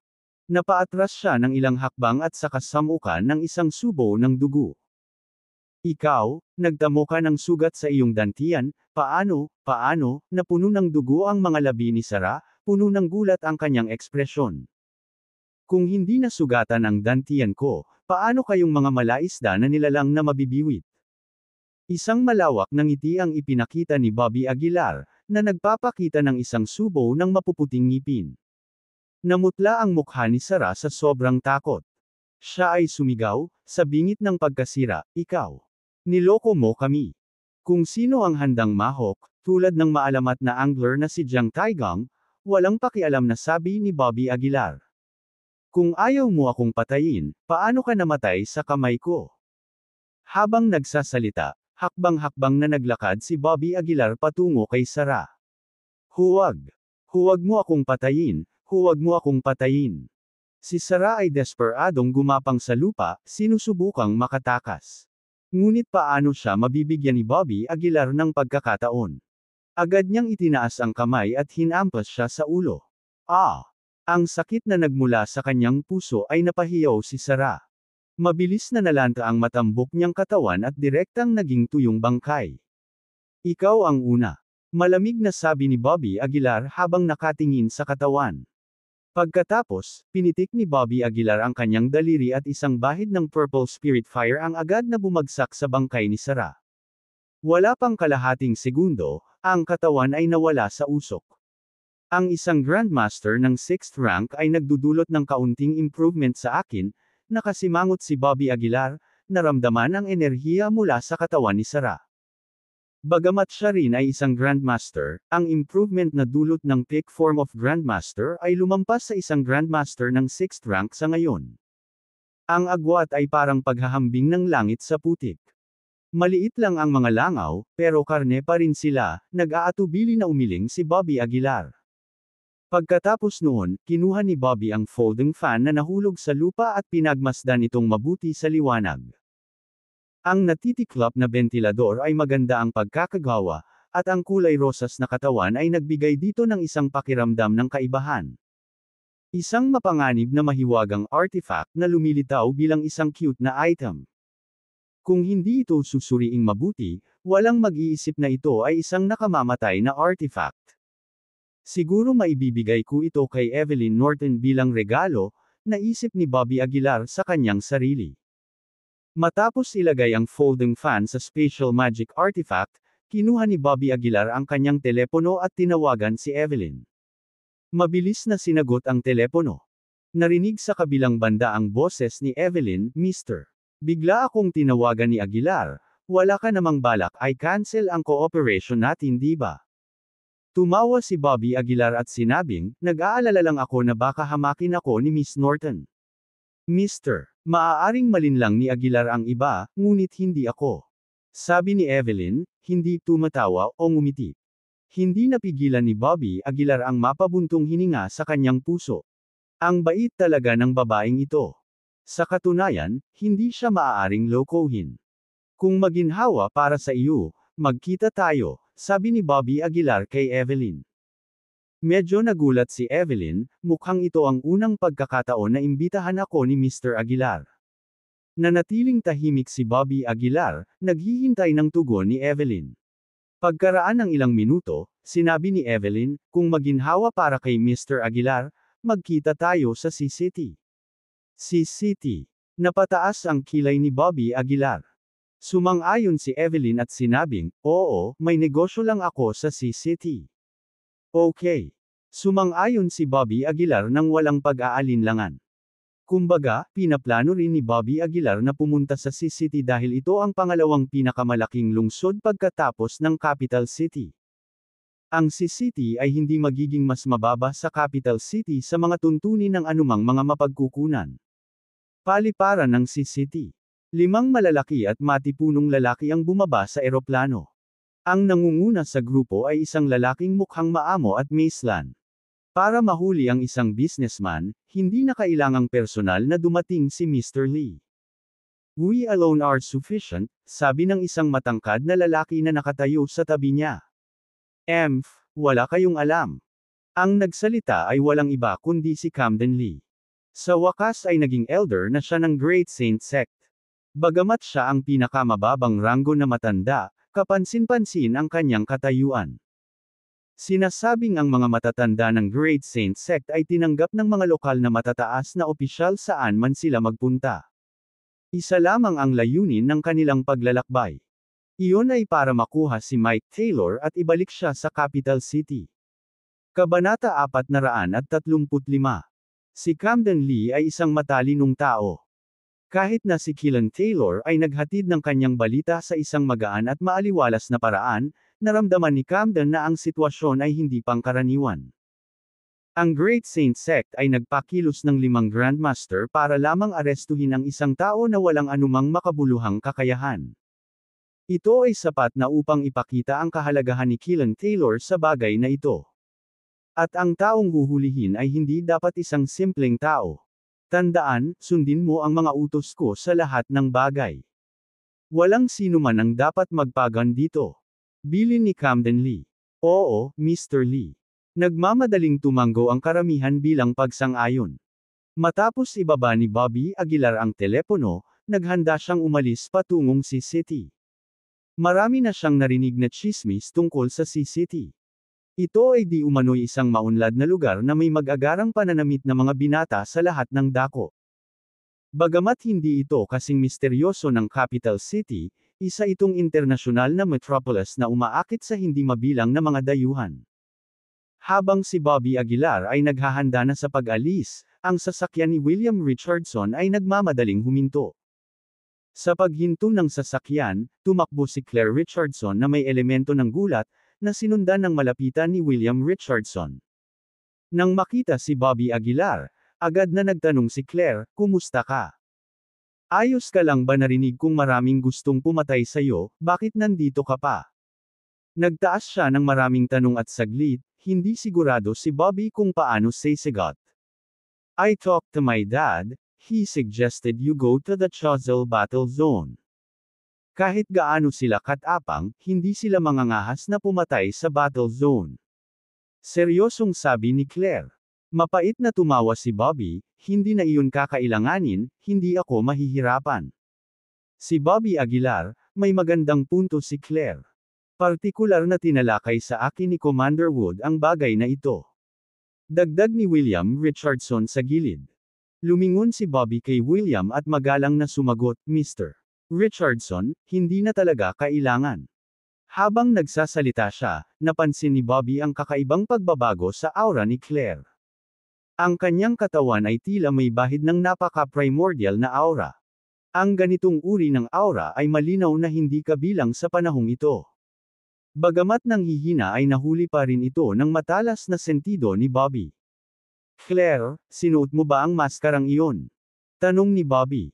Napaatras siya ng ilang hakbang at saka samukan ng isang subo ng dugo. Ikaw, nagtamo ka ng sugat sa iyong dantian, paano, paano, napuno ng dugo ang mga labi ni Sara, puno ng gulat ang kanyang ekspresyon. Kung hindi nasugatan ang dantian ko, paano kayong mga malaisda na nilalang na mabibiwit? Isang malawak na ng ngiti ang ipinakita ni Bobby Aguilar, na nagpapakita ng isang subo ng mapuputing ngipin. Namutla ang mukha ni Sara sa sobrang takot. Siya ay sumigaw, sa bingit ng pagkasira, ikaw. Niloko mo kami. Kung sino ang handang mahok, tulad ng maalamat na angler na si Jiang Taigang, walang pakialam na sabi ni Bobby Aguilar. Kung ayaw mo akong patayin, paano ka namatay sa kamay ko? Habang nagsasalita, hakbang-hakbang na naglakad si Bobby Aguilar patungo kay Sara. Huwag! Huwag mo akong patayin, Huwag mo akong patayin. Si Sara ay desperadong gumapang sa lupa, sinusubukang makatakas. Ngunit paano siya mabibigyan ni Bobby Aguilar ng pagkakataon? Agad niyang itinaas ang kamay at hinampas siya sa ulo. Ah! Ang sakit na nagmula sa kanyang puso ay napahiyaw si Sara. Mabilis na nalanta ang matambok niyang katawan at direktang naging tuyong bangkay. Ikaw ang una. Malamig na sabi ni Bobby Aguilar habang nakatingin sa katawan. Pagkatapos, pinitik ni Bobby Aguilar ang kanyang daliri at isang bahid ng purple spirit fire ang agad na bumagsak sa bangkay ni Sara. Wala pang kalahating segundo, ang katawan ay nawala sa usok. Ang isang grandmaster ng 6th rank ay nagdudulot ng kaunting improvement sa akin, nakasimangot si Bobby Aguilar, naramdaman ang enerhiya mula sa katawan ni Sara. Bagamat siya rin ay isang Grandmaster, ang improvement na dulot ng peak form of Grandmaster ay lumampas sa isang Grandmaster ng 6th rank sa ngayon. Ang agwat ay parang paghahambing ng langit sa putik. Maliit lang ang mga langaw, pero karne pa rin sila, nag-aatubili na umiling si Bobby Aguilar. Pagkatapos noon, kinuha ni Bobby ang folding fan na nahulog sa lupa at pinagmasdan itong mabuti sa liwanag. Ang natitiklop na bentilador ay maganda ang pagkakagawa, at ang kulay rosas na katawan ay nagbigay dito ng isang pakiramdam ng kaibahan. Isang mapanganib na mahiwagang artifact na lumilitaw bilang isang cute na item. Kung hindi ito susuriing mabuti, walang mag-iisip na ito ay isang nakamamatay na artifact. Siguro maibibigay ko ito kay Evelyn Norton bilang regalo, naisip ni Bobby Aguilar sa kanyang sarili. Matapos ilagay ang folding fan sa special Magic Artifact, kinuha ni Bobby Aguilar ang kanyang telepono at tinawagan si Evelyn. Mabilis na sinagot ang telepono. Narinig sa kabilang banda ang boses ni Evelyn, Mr. Bigla akong tinawagan ni Aguilar, wala ka namang balak ay cancel ang cooperation natin di ba? Tumawa si Bobby Aguilar at sinabing, nag-aalala lang ako na baka hamakin ako ni Miss Norton. Mr. Maaaring malinlang ni Aguilar ang iba, ngunit hindi ako. Sabi ni Evelyn, hindi tumatawa o ngumiti. Hindi napigilan ni Bobby Aguilar ang mapabuntong hininga sa kanyang puso. Ang bait talaga ng babaeng ito. Sa katunayan, hindi siya maaaring lokohin. Kung maginhawa para sa iyo, magkita tayo, sabi ni Bobby Aguilar kay Evelyn. Medyo nagulat si Evelyn, mukhang ito ang unang pagkakataon na imbitahan ako ni Mr. Aguilar. Nanatiling tahimik si Bobby Aguilar, naghihintay ng tugon ni Evelyn. Pagkaraan ng ilang minuto, sinabi ni Evelyn, kung maginhawa para kay Mr. Aguilar, magkita tayo sa CCT. CCT. Napataas ang kilay ni Bobby Aguilar. Sumang-ayon si Evelyn at sinabing, oo, may negosyo lang ako sa CCT. Okay. Sumang-ayon si Bobby Aguilar ng walang pag-aalinlangan. Kumbaga, pinaplano rin ni Bobby Aguilar na pumunta sa C City dahil ito ang pangalawang pinakamalaking lungsod pagkatapos ng Capital City. Ang C City ay hindi magiging mas mababa sa Capital City sa mga tuntunin ng anumang mga mapagkukunan. Paliparan ng C City. Limang malalaki at matipunong lalaki ang bumaba sa eroplano. Ang nangunguna sa grupo ay isang lalaking mukhang maamo at maislan. Para mahuli ang isang businessman, hindi na kailangang personal na dumating si Mr. Lee. We alone are sufficient, sabi ng isang matangkad na lalaki na nakatayo sa tabi niya. Emph, wala kayong alam. Ang nagsalita ay walang iba kundi si Camden Lee. Sa wakas ay naging elder na siya ng Great Saint Sect. Bagamat siya ang pinakamababang ranggo na matanda, Kapansin-pansin ang kanyang katayuan. Sinasabing ang mga matatanda ng Great Saint Sect ay tinanggap ng mga lokal na matataas na opisyal saan man sila magpunta. Isa lamang ang layunin ng kanilang paglalakbay. Iyon ay para makuha si Mike Taylor at ibalik siya sa capital city. Kabanata 435 Si Camden Lee ay isang matalinong tao. Kahit na si Keelan Taylor ay naghatid ng kanyang balita sa isang magaan at maaliwalas na paraan, naramdaman ni Camden na ang sitwasyon ay hindi pangkaraniwan. Ang Great Saint Sect ay nagpakilos ng limang Grandmaster para lamang arestuhin ang isang tao na walang anumang makabuluhang kakayahan. Ito ay sapat na upang ipakita ang kahalagahan ni Keelan Taylor sa bagay na ito. At ang taong huhulihin ay hindi dapat isang simpleng tao. Tandaan, sundin mo ang mga utos ko sa lahat ng bagay. Walang sino man ang dapat magpagan dito. Bili ni Camden Lee. Oo, Mr. Lee. Nagmamadaling tumango ang karamihan bilang pagsang-ayon. Matapos ibaba ni Bobby Aguilar ang telepono, naghanda siyang umalis patungong si City. Marami na siyang narinig na chismis tungkol sa si City. Ito ay di umano'y isang maunlad na lugar na may mag-agarang pananamit na mga binata sa lahat ng dako. Bagamat hindi ito kasing misteryoso ng capital city, isa itong internasyonal na metropolis na umaakit sa hindi mabilang na mga dayuhan. Habang si Bobby Aguilar ay naghahanda na sa pag-alis, ang sasakyan ni William Richardson ay nagmamadaling huminto. Sa paghinto ng sasakyan, tumakbo si Claire Richardson na may elemento ng gulat, na sinundan ng malapitan ni William Richardson. Nang makita si Bobby Aguilar, agad na nagtanong si Claire, kumusta ka? Ayos ka lang ba narinig kung maraming gustong pumatay sa'yo, bakit nandito ka pa? Nagtaas siya ng maraming tanong at saglit, hindi sigurado si Bobby kung paano sisigot. I talked to my dad, he suggested you go to the Chozel battle zone. Kahit gaano sila katapang, hindi sila mangangahas na pumatay sa battle zone. Seryosong sabi ni Claire. Mapait na tumawa si Bobby, hindi na iyon kakailanganin, hindi ako mahihirapan. Si Bobby Aguilar, may magandang punto si Claire. Partikular na tinalakay sa akin ni Commander Wood ang bagay na ito. Dagdag ni William Richardson sa gilid. Lumingon si Bobby kay William at magalang na sumagot, Mr. Richardson, hindi na talaga kailangan. Habang nagsasalita siya, napansin ni Bobby ang kakaibang pagbabago sa aura ni Claire. Ang kanyang katawan ay tila may bahid ng napaka-primordial na aura. Ang ganitong uri ng aura ay malinaw na hindi kabilang sa panahong ito. Bagamat nang hihina ay nahuli pa rin ito ng matalas na sentido ni Bobby. Claire, sinuot mo ba ang maskarang iyon? Tanong ni Bobby.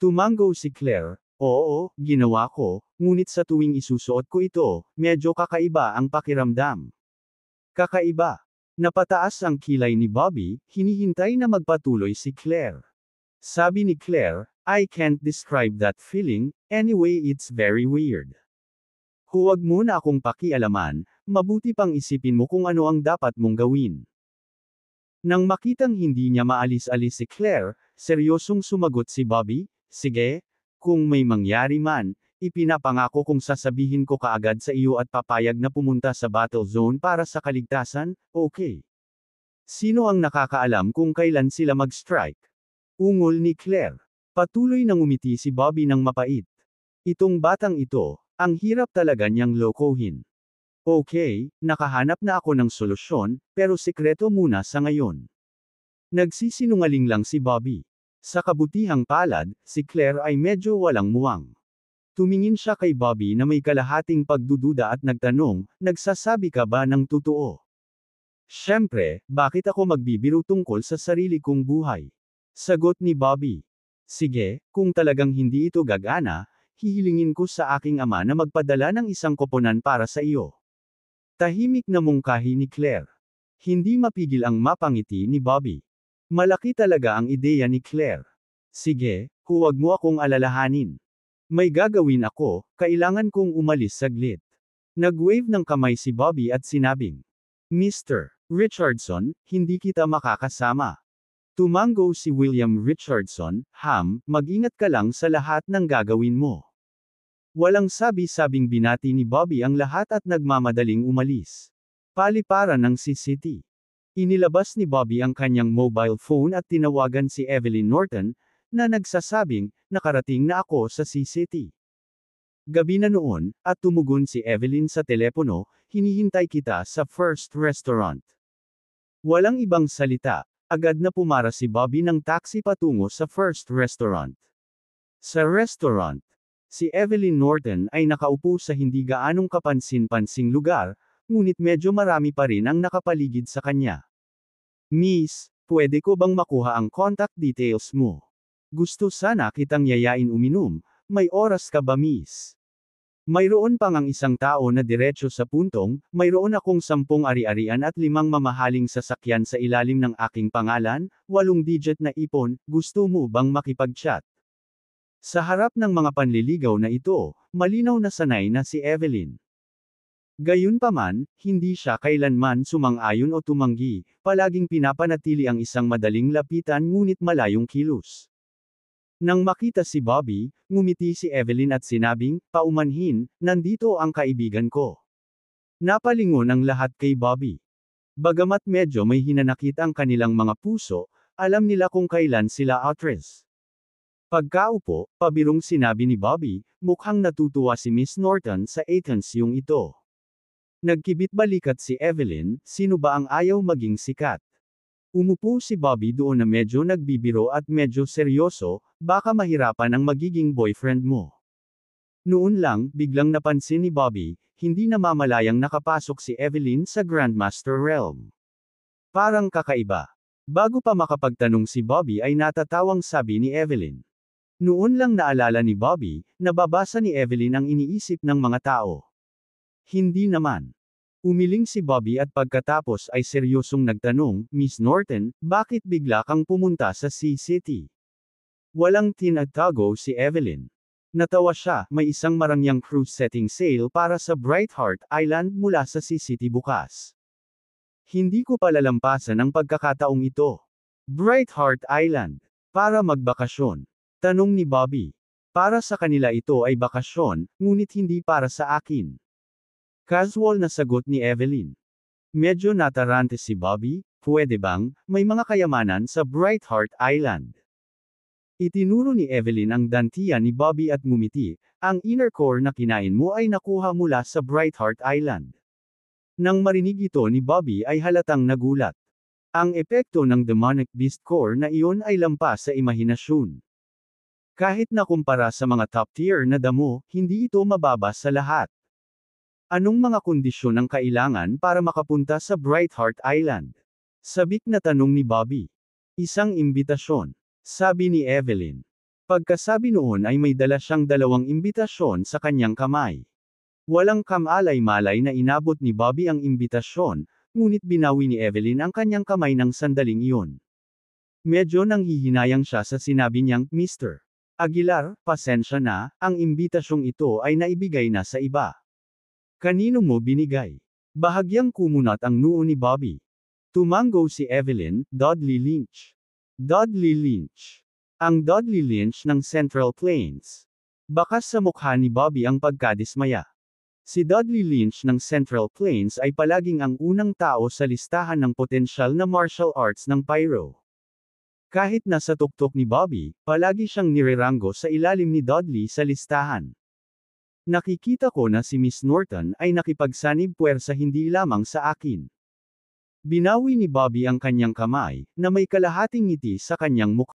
Tumango si Claire, Oo, ginawa ko, ngunit sa tuwing isusuot ko ito, medyo kakaiba ang pakiramdam. Kakaiba. Napataas ang kilay ni Bobby, hinihintay na magpatuloy si Claire. Sabi ni Claire, I can't describe that feeling, anyway it's very weird. Huwag mo na akong pakialaman, mabuti pang isipin mo kung ano ang dapat mong gawin. Nang makitang hindi niya maalis-alis si Claire, seryosong sumagot si Bobby, Sige, kung may mangyari man, ipinapangako kong sasabihin ko kaagad sa iyo at papayag na pumunta sa battle zone para sa kaligtasan, okay. Sino ang nakakaalam kung kailan sila mag-strike? Ungol ni Claire. Patuloy nang umiti si Bobby ng mapait. Itong batang ito, ang hirap talaga niyang lokohin. Okay, nakahanap na ako ng solusyon, pero sikreto muna sa ngayon. Nagsisinungaling lang si Bobby. Sa kabutihang palad, si Claire ay medyo walang muwang. Tumingin siya kay Bobby na may kalahating pagdududa at nagtanong, nagsasabi ka ba ng totoo? Siyempre, bakit ako magbibiro tungkol sa sarili kong buhay? Sagot ni Bobby. Sige, kung talagang hindi ito gagana, hihilingin ko sa aking ama na magpadala ng isang koponan para sa iyo. Tahimik na mungkahi ni Claire. Hindi mapigil ang mapangiti ni Bobby. Malaki talaga ang ideya ni Claire. Sige, huwag mo akong alalahanin. May gagawin ako, kailangan kong umalis saglit. Nag-wave ng kamay si Bobby at sinabing, Mr. Richardson, hindi kita makakasama. Tumango si William Richardson, Ham, mag-ingat ka lang sa lahat ng gagawin mo. Walang sabi-sabing binati ni Bobby ang lahat at nagmamadaling umalis. Paliparan ng si City. Inilabas ni Bobby ang kanyang mobile phone at tinawagan si Evelyn Norton, na nagsasabing, nakarating na ako sa CCT. Gabi na noon, at tumugon si Evelyn sa telepono, hinihintay kita sa first restaurant. Walang ibang salita, agad na pumara si Bobby ng taxi patungo sa first restaurant. Sa restaurant, si Evelyn Norton ay nakaupo sa hindi gaanong kapansin-pansing lugar, ngunit medyo marami pa rin ang nakapaligid sa kanya. Miss, pwede ko bang makuha ang contact details mo? Gusto sana kitang yayain uminom, may oras ka ba miss? Mayroon pang ang isang tao na diretso sa puntong, mayroon akong sampung ari-arian at limang mamahaling sasakyan sa ilalim ng aking pangalan, walong digit na ipon, gusto mo bang makipag-chat? Sa harap ng mga panliligaw na ito, malinaw na sanay na si Evelyn. Gayunpaman, hindi siya kailanman sumang-ayon o tumanggi, palaging pinapanatili ang isang madaling lapitan ngunit malayong kilos. Nang makita si Bobby, ngumiti si Evelyn at sinabing, paumanhin, nandito ang kaibigan ko. Napalingon ang lahat kay Bobby. Bagamat medyo may hinanakit ang kanilang mga puso, alam nila kung kailan sila outres. Pagkaupo, pabirong sinabi ni Bobby, mukhang natutuwa si Miss Norton sa Athens yung ito. Nagkibit-balikat si Evelyn, sino ba ang ayaw maging sikat? Umupo si Bobby doon na medyo nagbibiro at medyo seryoso, baka mahirapan ang magiging boyfriend mo. Noon lang, biglang napansin ni Bobby, hindi namamalayang nakapasok si Evelyn sa Grandmaster Realm. Parang kakaiba. Bago pa makapagtanong si Bobby ay natatawang sabi ni Evelyn. Noon lang naalala ni Bobby, nababasa ni Evelyn ang iniisip ng mga tao. Hindi naman. Umiling si Bobby at pagkatapos ay seryosong nagtanong, Miss Norton, bakit bigla kang pumunta sa Sea City? Walang tinatago si Evelyn. Natawa siya, may isang marangyang cruise setting sale para sa Brightheart Island mula sa Sea City bukas. Hindi ko palalampasan ang pagkakataong ito. Brightheart Island. Para magbakasyon. Tanong ni Bobby. Para sa kanila ito ay bakasyon, ngunit hindi para sa akin. Casual na sagot ni Evelyn. Medyo natarante si Bobby, pwede bang, may mga kayamanan sa Bright Heart Island. Itinuro ni Evelyn ang dantian ni Bobby at ngumiti, ang inner core na kinain mo ay nakuha mula sa Bright Heart Island. Nang marinig ito ni Bobby ay halatang nagulat. Ang epekto ng demonic beast core na iyon ay lampas sa imahinasyon. Kahit na kumpara sa mga top tier na damo, hindi ito mababa sa lahat. Anong mga kondisyon ang kailangan para makapunta sa Bright Heart Island? Sabik na tanong ni Bobby. Isang imbitasyon. Sabi ni Evelyn. Pagkasabi noon ay may dala siyang dalawang imbitasyon sa kanyang kamay. Walang kamalay-malay na inabot ni Bobby ang imbitasyon, ngunit binawi ni Evelyn ang kanyang kamay ng sandaling iyon. Medyo nang hihinayang siya sa sinabi niyang, Mr. Aguilar, pasensya na, ang imbitasyong ito ay naibigay na sa iba. Kanino mo binigay? Bahagyang kumunat ang noo ni Bobby. Tumango si Evelyn, Dudley Lynch. Dudley Lynch. Ang Dudley Lynch ng Central Plains. Bakas sa mukha ni Bobby ang pagkadismaya. Si Dudley Lynch ng Central Plains ay palaging ang unang tao sa listahan ng potensyal na martial arts ng Pyro. Kahit nasa tuktok ni Bobby, palagi siyang nirerango sa ilalim ni Dudley sa listahan. Nakikita ko na si Miss Norton ay nakipagsanib puwersa hindi lamang sa akin. Binawi ni Bobby ang kanyang kamay, na may kalahating ngiti sa kanyang mukha.